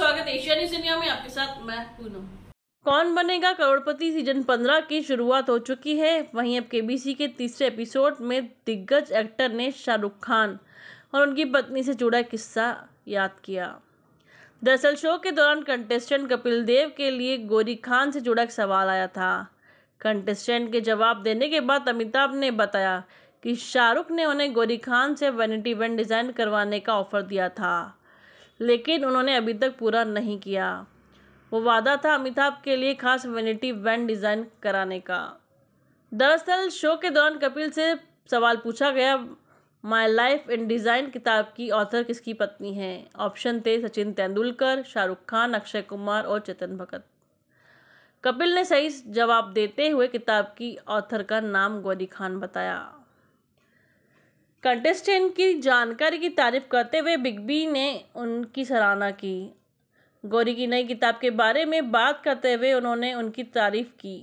स्वागत Asia news India में आपके साथ मैं पूनम कौन बनेगा करोड़पति सीजन 15 की शुरुआत हो चुकी है वहीं अब केबीसी के तीसरे एपिसोड में दिग्गज एक्टर ने शाहरुख खान और उनकी पत्नी से जुड़ा किस्सा याद किया दरअसल शो के दौरान कंटेस्टेंट कपिल देव के लिए गोरी खान से जुड़ा एक सवाल आया था कंटेस्टेंट के जवाब देने के बाद अमिताभ ने बताया कि शाहरुख ने उन्हें गोरी खान से वैनिटी वन डिज़ाइन करवाने का ऑफर दिया था लेकिन उन्होंने अभी तक पूरा नहीं किया वो वादा था अमिताभ के लिए खास वेनिटी वैन डिज़ाइन कराने का दरअसल शो के दौरान कपिल से सवाल पूछा गया माय लाइफ इन डिज़ाइन किताब की ऑथर किसकी पत्नी है ऑप्शन थे सचिन तेंदुलकर शाहरुख खान अक्षय कुमार और चेतन भगत कपिल ने सही जवाब देते हुए किताब की ऑथर का नाम गौरी खान बताया कंटेस्टेंट की जानकारी की तारीफ करते हुए बिग बी ने उनकी सराहना की गौरी की नई किताब के बारे में बात करते हुए उन्होंने उनकी तारीफ की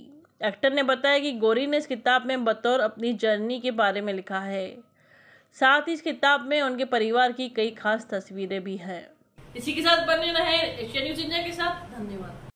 एक्टर ने बताया कि गौरी ने इस किताब में बतौर अपनी जर्नी के बारे में लिखा है साथ ही इस किताब में उनके परिवार की कई खास तस्वीरें भी हैं इसी के साथ बने रहे एशिया न्यूज इंडिया के साथ धन्यवाद